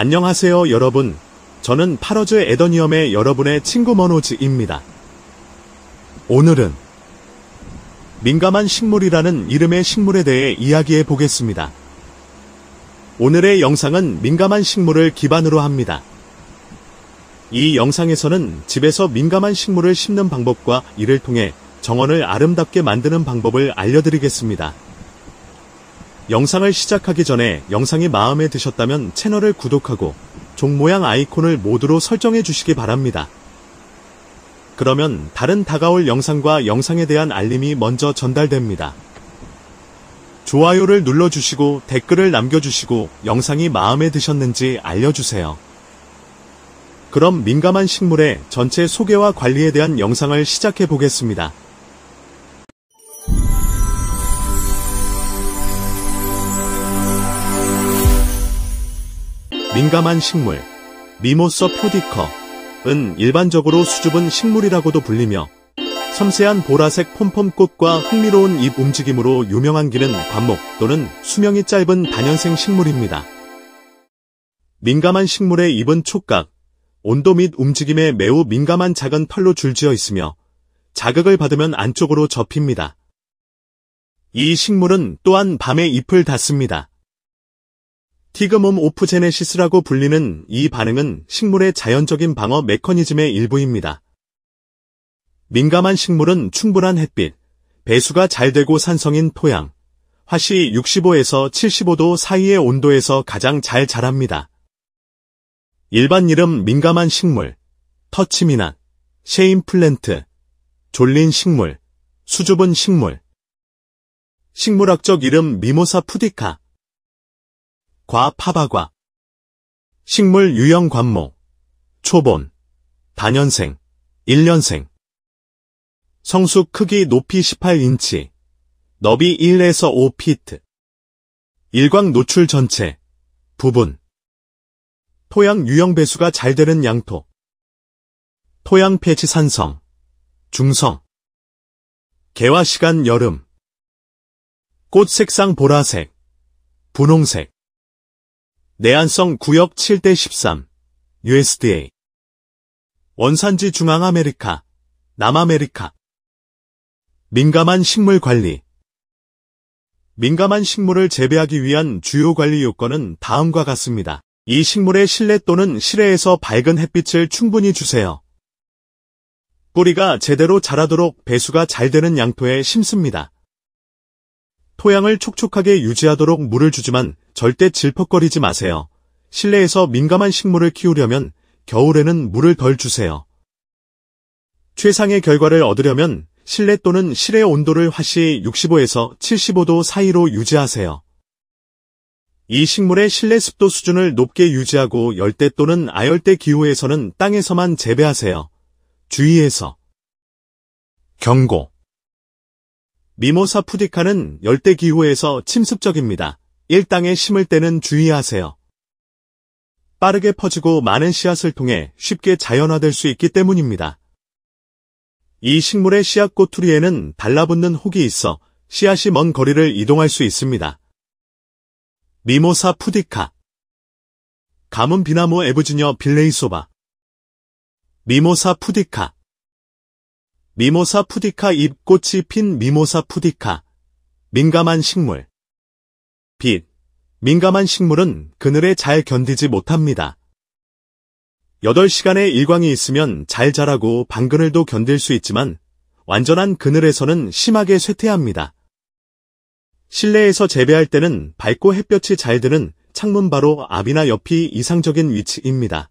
안녕하세요 여러분. 저는 파러즈 에더니엄의 여러분의 친구 머노즈입니다. 오늘은 민감한 식물이라는 이름의 식물에 대해 이야기해 보겠습니다. 오늘의 영상은 민감한 식물을 기반으로 합니다. 이 영상에서는 집에서 민감한 식물을 심는 방법과 이를 통해 정원을 아름답게 만드는 방법을 알려드리겠습니다. 영상을 시작하기 전에 영상이 마음에 드셨다면 채널을 구독하고 종 모양 아이콘을 모두로 설정해 주시기 바랍니다. 그러면 다른 다가올 영상과 영상에 대한 알림이 먼저 전달됩니다. 좋아요를 눌러주시고 댓글을 남겨주시고 영상이 마음에 드셨는지 알려주세요. 그럼 민감한 식물의 전체 소개와 관리에 대한 영상을 시작해 보겠습니다. 민감한 식물, 미모서 포디커은 일반적으로 수줍은 식물이라고도 불리며 섬세한 보라색 폼폼꽃과 흥미로운 잎 움직임으로 유명한 기는 관목 또는 수명이 짧은 단연생 식물입니다. 민감한 식물의 잎은 촉각, 온도 및 움직임에 매우 민감한 작은 털로 줄지어 있으며 자극을 받으면 안쪽으로 접힙니다. 이 식물은 또한 밤에 잎을 닫습니다. 티그몸 오프제네시스라고 불리는 이 반응은 식물의 자연적인 방어 메커니즘의 일부입니다. 민감한 식물은 충분한 햇빛, 배수가 잘 되고 산성인 토양, 화씨 65에서 75도 사이의 온도에서 가장 잘 자랍니다. 일반 이름 민감한 식물, 터치미나, 쉐인 플랜트, 졸린 식물, 수줍은 식물, 식물학적 이름 미모사 푸디카, 과파바과 식물 유형 관모 초본 단연생 1년생 성수 크기 높이 18인치 너비 1에서 5피트 일광 노출 전체 부분 토양 유형 배수가 잘 되는 양토 토양 폐치 산성 중성 개화 시간 여름 꽃 색상 보라색 분홍색 내한성 구역 7대 13 USDA 원산지 중앙아메리카 남아메리카 민감한 식물 관리 민감한 식물을 재배하기 위한 주요 관리 요건은 다음과 같습니다. 이 식물의 실내 또는 실외에서 밝은 햇빛을 충분히 주세요. 뿌리가 제대로 자라도록 배수가 잘 되는 양토에 심습니다. 토양을 촉촉하게 유지하도록 물을 주지만 절대 질퍽거리지 마세요. 실내에서 민감한 식물을 키우려면 겨울에는 물을 덜 주세요. 최상의 결과를 얻으려면 실내 또는 실외 온도를 화씨 65에서 75도 사이로 유지하세요. 이 식물의 실내 습도 수준을 높게 유지하고 열대 또는 아열대 기후에서는 땅에서만 재배하세요. 주의해서 경고 미모사 푸디카는 열대 기후에서 침습적입니다. 일당에 심을 때는 주의하세요. 빠르게 퍼지고 많은 씨앗을 통해 쉽게 자연화될 수 있기 때문입니다. 이 식물의 씨앗 꼬투리에는 달라붙는 혹이 있어 씨앗이 먼 거리를 이동할 수 있습니다. 미모사 푸디카 가문 비나무 에브지녀 빌레이소바 미모사 푸디카 미모사 푸디카 잎꽃이 핀 미모사 푸디카 민감한 식물 빛 민감한 식물은 그늘에 잘 견디지 못합니다. 8시간의 일광이 있으면 잘 자라고 방그늘도 견딜 수 있지만 완전한 그늘에서는 심하게 쇠퇴합니다. 실내에서 재배할 때는 밝고 햇볕이 잘 드는 창문 바로 앞이나 옆이 이상적인 위치입니다.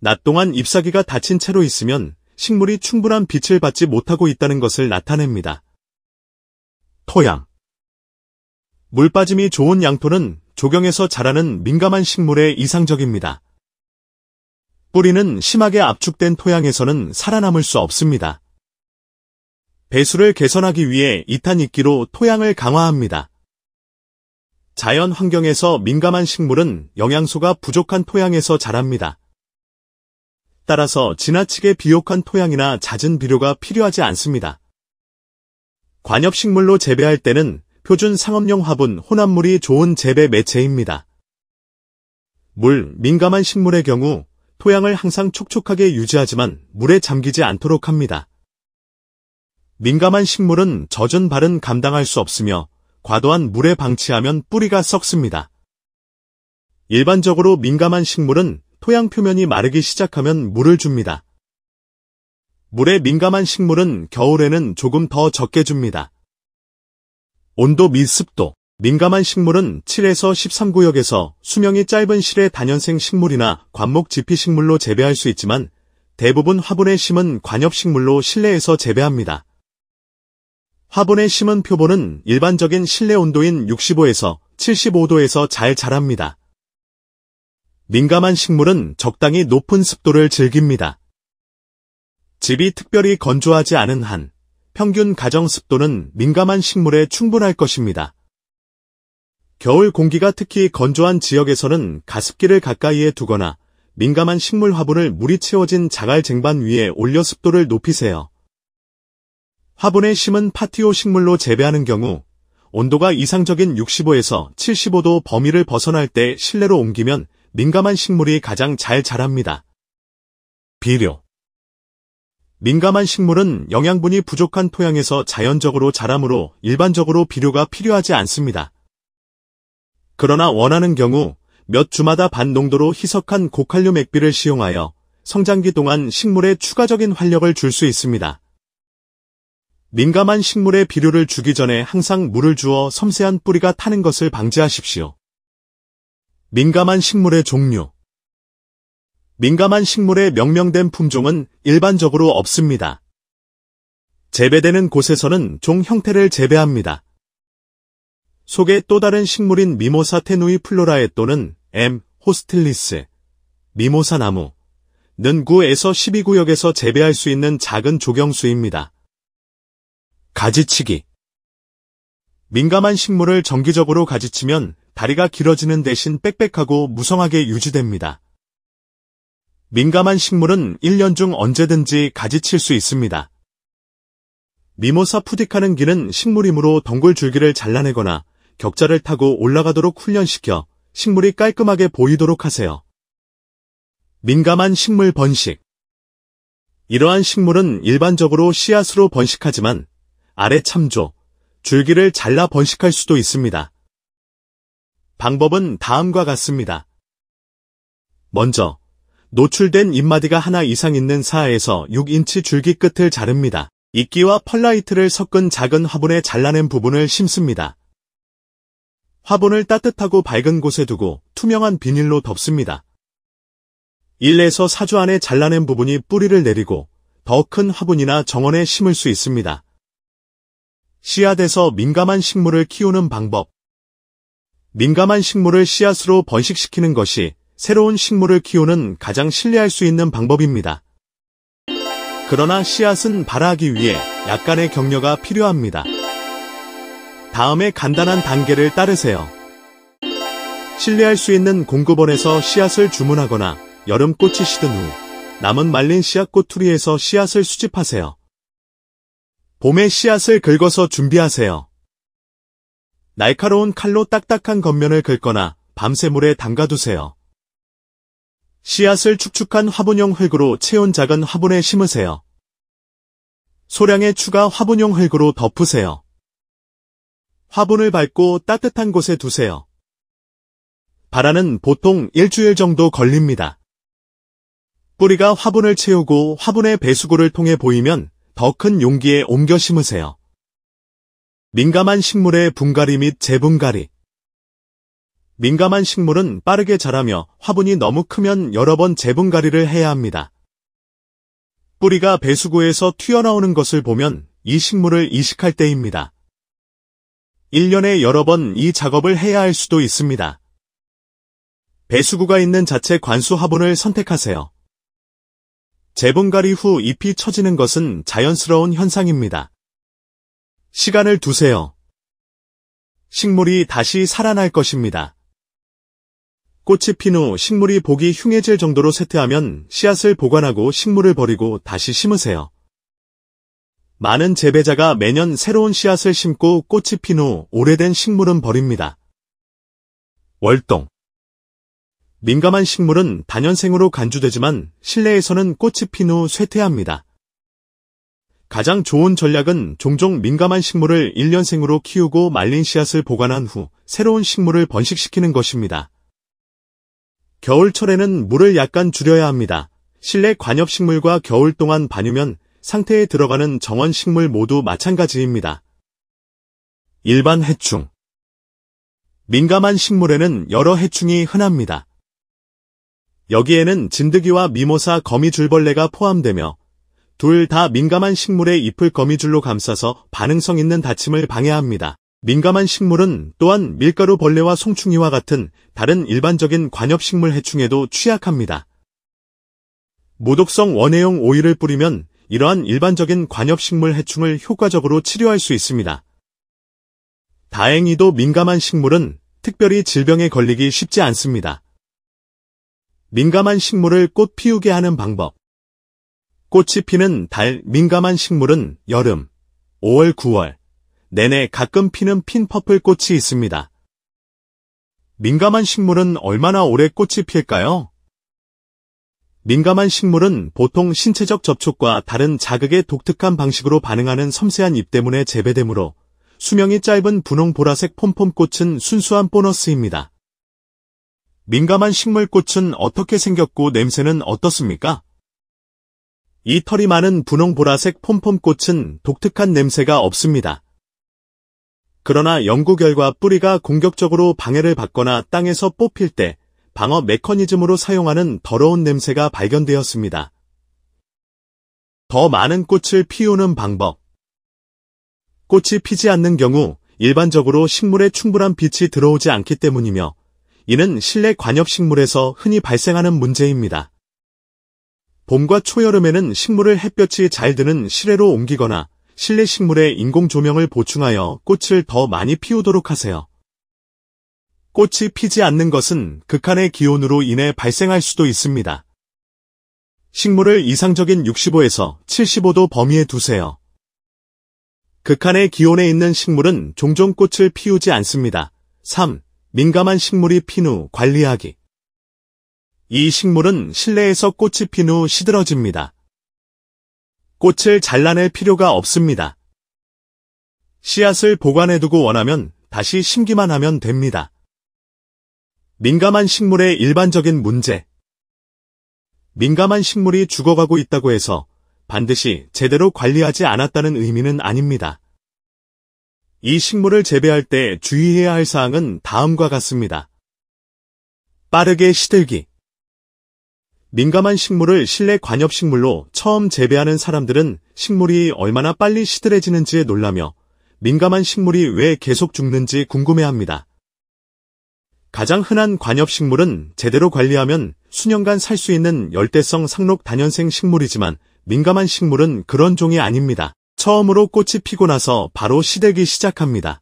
낮 동안 잎사귀가 닫힌 채로 있으면 식물이 충분한 빛을 받지 못하고 있다는 것을 나타냅니다. 토양 물 빠짐이 좋은 양토는 조경에서 자라는 민감한 식물에 이상적입니다. 뿌리는 심하게 압축된 토양에서는 살아남을 수 없습니다. 배수를 개선하기 위해 이탄 입기로 토양을 강화합니다. 자연 환경에서 민감한 식물은 영양소가 부족한 토양에서 자랍니다. 따라서 지나치게 비옥한 토양이나 잦은 비료가 필요하지 않습니다. 관엽식물로 재배할 때는 표준 상업용 화분 혼합물이 좋은 재배 매체입니다. 물, 민감한 식물의 경우 토양을 항상 촉촉하게 유지하지만 물에 잠기지 않도록 합니다. 민감한 식물은 젖은 발은 감당할 수 없으며 과도한 물에 방치하면 뿌리가 썩습니다. 일반적으로 민감한 식물은 토양 표면이 마르기 시작하면 물을 줍니다. 물에 민감한 식물은 겨울에는 조금 더 적게 줍니다. 온도 및 습도 민감한 식물은 7에서 13구역에서 수명이 짧은 실의 단연생 식물이나 관목 지피 식물로 재배할 수 있지만 대부분 화분에 심은 관엽 식물로 실내에서 재배합니다. 화분에 심은 표본은 일반적인 실내 온도인 65에서 75도에서 잘 자랍니다. 민감한 식물은 적당히 높은 습도를 즐깁니다. 집이 특별히 건조하지 않은 한 평균 가정 습도는 민감한 식물에 충분할 것입니다. 겨울 공기가 특히 건조한 지역에서는 가습기를 가까이에 두거나 민감한 식물 화분을 물이 채워진 자갈 쟁반 위에 올려 습도를 높이세요. 화분에 심은 파티오 식물로 재배하는 경우 온도가 이상적인 65에서 75도 범위를 벗어날 때 실내로 옮기면 민감한 식물이 가장 잘 자랍니다. 비료 민감한 식물은 영양분이 부족한 토양에서 자연적으로 자라므로 일반적으로 비료가 필요하지 않습니다. 그러나 원하는 경우 몇 주마다 반 농도로 희석한 고칼륨 액비를 시용하여 성장기 동안 식물에 추가적인 활력을 줄 수 있습니다. 민감한 식물에 비료를 주기 전에 항상 물을 주어 섬세한 뿌리가 타는 것을 방지하십시오. 민감한 식물의 종류 민감한 식물에 명명된 품종은 일반적으로 없습니다. 재배되는 곳에서는 종 형태를 재배합니다. 속에또 다른 식물인 미모사 테누이 플로라에 또는 M. 호스틸리스, 미모사 나무, 는 9에서 12구역에서 재배할 수 있는 작은 조경수입니다. 가지치기 민감한 식물을 정기적으로 가지치면 다리가 길어지는 대신 빽빽하고 무성하게 유지됩니다. 민감한 식물은 1년 중 언제든지 가지칠 수 있습니다. 미모사 푸딕하는 기는 식물이므로 덩굴 줄기를 잘라내거나 격자를 타고 올라가도록 훈련시켜 식물이 깔끔하게 보이도록 하세요. 민감한 식물 번식 이러한 식물은 일반적으로 씨앗으로 번식하지만 아래 참조, 줄기를 잘라 번식할 수도 있습니다. 방법은 다음과 같습니다. 먼저, 노출된 잎마디가 하나 이상 있는 사에서 6인치 줄기 끝을 자릅니다. 이끼와 펄라이트를 섞은 작은 화분에 잘라낸 부분을 심습니다. 화분을 따뜻하고 밝은 곳에 두고 투명한 비닐로 덮습니다. 1에서 4주 안에 잘라낸 부분이 뿌리를 내리고 더 큰 화분이나 정원에 심을 수 있습니다. 씨앗에서 민감한 식물을 키우는 방법 민감한 식물을 씨앗으로 번식시키는 것이 새로운 식물을 키우는 가장 신뢰할 수 있는 방법입니다. 그러나 씨앗은 발화하기 위해 약간의 격려가 필요합니다. 다음에 간단한 단계를 따르세요. 신뢰할 수 있는 공급원에서 씨앗을 주문하거나 여름꽃이 시든 후 남은 말린 씨앗 꽃투리에서 씨앗을 수집하세요. 봄에 씨앗을 긁어서 준비하세요. 날카로운 칼로 딱딱한 겉면을 긁거나 밤새 물에 담가두세요. 씨앗을 축축한 화분용 흙으로 채운 작은 화분에 심으세요. 소량의 추가 화분용 흙으로 덮으세요. 화분을 밟고 따뜻한 곳에 두세요. 발화는 보통 일주일 정도 걸립니다. 뿌리가 화분을 채우고 화분의 배수구를 통해 보이면 더 큰 용기에 옮겨 심으세요. 민감한 식물의 분갈이 및 재분갈이 민감한 식물은 빠르게 자라며 화분이 너무 크면 여러 번 재분갈이를 해야 합니다. 뿌리가 배수구에서 튀어나오는 것을 보면 이 식물을 이식할 때입니다. 1년에 여러 번 이 작업을 해야 할 수도 있습니다. 배수구가 있는 자체 관수 화분을 선택하세요. 재분갈이 후 잎이 처지는 것은 자연스러운 현상입니다. 시간을 두세요. 식물이 다시 살아날 것입니다. 꽃이 핀 후 식물이 보기 흉해질 정도로 세트하면 씨앗을 보관하고 식물을 버리고 다시 심으세요. 많은 재배자가 매년 새로운 씨앗을 심고 꽃이 핀 후 오래된 식물은 버립니다. 월동 민감한 식물은 단연생으로 간주되지만 실내에서는 꽃이 핀후 쇠퇴합니다. 가장 좋은 전략은 종종 민감한 식물을 1년생으로 키우고 말린 씨앗을 보관한 후 새로운 식물을 번식시키는 것입니다. 겨울철에는 물을 약간 줄여야 합니다. 실내 관엽식물과 겨울 동안 반유면 상태에 들어가는 정원식물 모두 마찬가지입니다. 일반 해충 민감한 식물에는 여러 해충이 흔합니다. 여기에는 진드기와 미모사 거미줄벌레가 포함되며 둘다 민감한 식물의 잎을 거미줄로 감싸서 반응성 있는 다침을 방해합니다. 민감한 식물은 또한 밀가루 벌레와 송충이와 같은 다른 일반적인 관엽식물 해충에도 취약합니다. 무독성 원해용 오일을 뿌리면 이러한 일반적인 관엽식물 해충을 효과적으로 치료할 수 있습니다. 다행히도 민감한 식물은 특별히 질병에 걸리기 쉽지 않습니다. 민감한 식물을 꽃 피우게 하는 방법 꽃이 피는 달 민감한 식물은 여름, 5월, 9월 내내 가끔 피는 핀퍼플 꽃이 있습니다. 민감한 식물은 얼마나 오래 꽃이 필까요? 민감한 식물은 보통 신체적 접촉과 다른 자극에 독특한 방식으로 반응하는 섬세한 잎 때문에 재배되므로 수명이 짧은 분홍 보라색 폼폼꽃은 순수한 보너스입니다. 민감한 식물꽃은 어떻게 생겼고 냄새는 어떻습니까? 이 털이 많은 분홍보라색 폼폼꽃은 독특한 냄새가 없습니다. 그러나 연구 결과 뿌리가 공격적으로 방해를 받거나 땅에서 뽑힐 때 방어 메커니즘으로 사용하는 더러운 냄새가 발견되었습니다. 더 많은 꽃을 피우는 방법 꽃이 피지 않는 경우 일반적으로 식물에 충분한 빛이 들어오지 않기 때문이며 이는 실내 관엽식물에서 흔히 발생하는 문제입니다. 봄과 초여름에는 식물을 햇볕이 잘 드는 실외로 옮기거나 실내 식물에 인공 조명을 보충하여 꽃을 더 많이 피우도록 하세요. 꽃이 피지 않는 것은 극한의 기온으로 인해 발생할 수도 있습니다. 식물을 이상적인 65에서 75도 범위에 두세요. 극한의 기온에 있는 식물은 종종 꽃을 피우지 않습니다. 3. 민감한 식물이 핀 후 관리하기 이 식물은 실내에서 꽃이 핀 후 시들어집니다. 꽃을 잘라낼 필요가 없습니다. 씨앗을 보관해두고 원하면 다시 심기만 하면 됩니다. 민감한 식물의 일반적인 문제 민감한 식물이 죽어가고 있다고 해서 반드시 제대로 관리하지 않았다는 의미는 아닙니다. 이 식물을 재배할 때 주의해야 할 사항은 다음과 같습니다. 빠르게 시들기 민감한 식물을 실내 관엽식물로 처음 재배하는 사람들은 식물이 얼마나 빨리 시들해지는지에 놀라며 민감한 식물이 왜 계속 죽는지 궁금해합니다. 가장 흔한 관엽식물은 제대로 관리하면 수년간 살 수 있는 열대성 상록 단연생 식물이지만 민감한 식물은 그런 종이 아닙니다. 처음으로 꽃이 피고 나서 바로 시들기 시작합니다.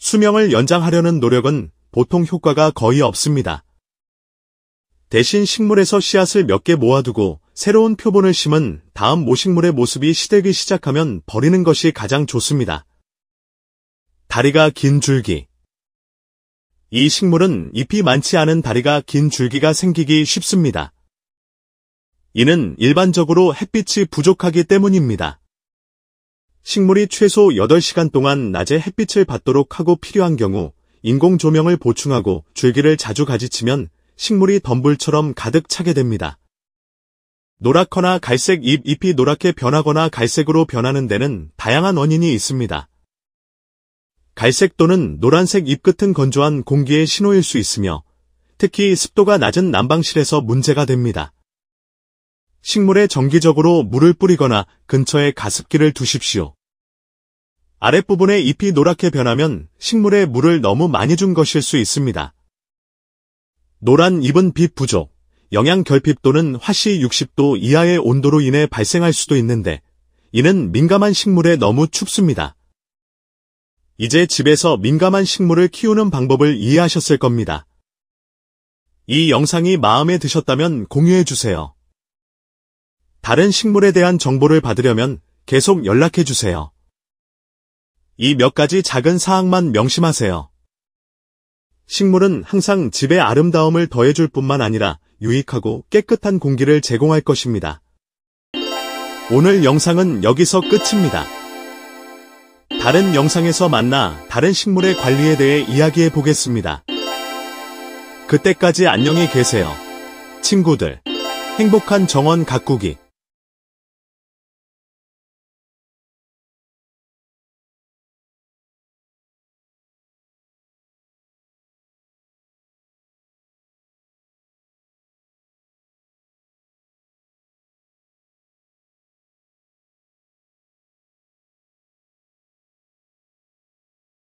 수명을 연장하려는 노력은 보통 효과가 거의 없습니다. 대신 식물에서 씨앗을 몇 개 모아두고 새로운 표본을 심은 다음 모식물의 모습이 시대기 시작하면 버리는 것이 가장 좋습니다. 다리가 긴 줄기 이 식물은 잎이 많지 않은 다리가 긴 줄기가 생기기 쉽습니다. 이는 일반적으로 햇빛이 부족하기 때문입니다. 식물이 최소 8시간 동안 낮에 햇빛을 받도록 하고 필요한 경우 인공 조명을 보충하고 줄기를 자주 가지치면 식물이 덤불처럼 가득 차게 됩니다. 노랗거나 갈색 잎, 잎이 노랗게 변하거나 갈색으로 변하는 데는 다양한 원인이 있습니다. 갈색 또는 노란색 잎 끝은 건조한 공기의 신호일 수 있으며 특히 습도가 낮은 난방실에서 문제가 됩니다. 식물에 정기적으로 물을 뿌리거나 근처에 가습기를 두십시오. 아랫부분에 잎이 노랗게 변하면 식물에 물을 너무 많이 준 것일 수 있습니다. 노란 입은빛 부족, 영양 결핍 또는 화씨 60도 이하의 온도로 인해 발생할 수도 있는데 이는 민감한 식물에 너무 춥습니다. 이제 집에서 민감한 식물을 키우는 방법을 이해하셨을 겁니다. 이 영상이 마음에 드셨다면 공유해주세요. 다른 식물에 대한 정보를 받으려면 계속 연락해주세요. 이 몇 가지 작은 사항만 명심하세요. 식물은 항상 집의 아름다움을 더해줄 뿐만 아니라 유익하고 깨끗한 공기를 제공할 것입니다. 오늘 영상은 여기서 끝입니다. 다른 영상에서 만나 다른 식물의 관리에 대해 이야기해 보겠습니다. 그때까지 안녕히 계세요. 친구들, 행복한 정원 가꾸기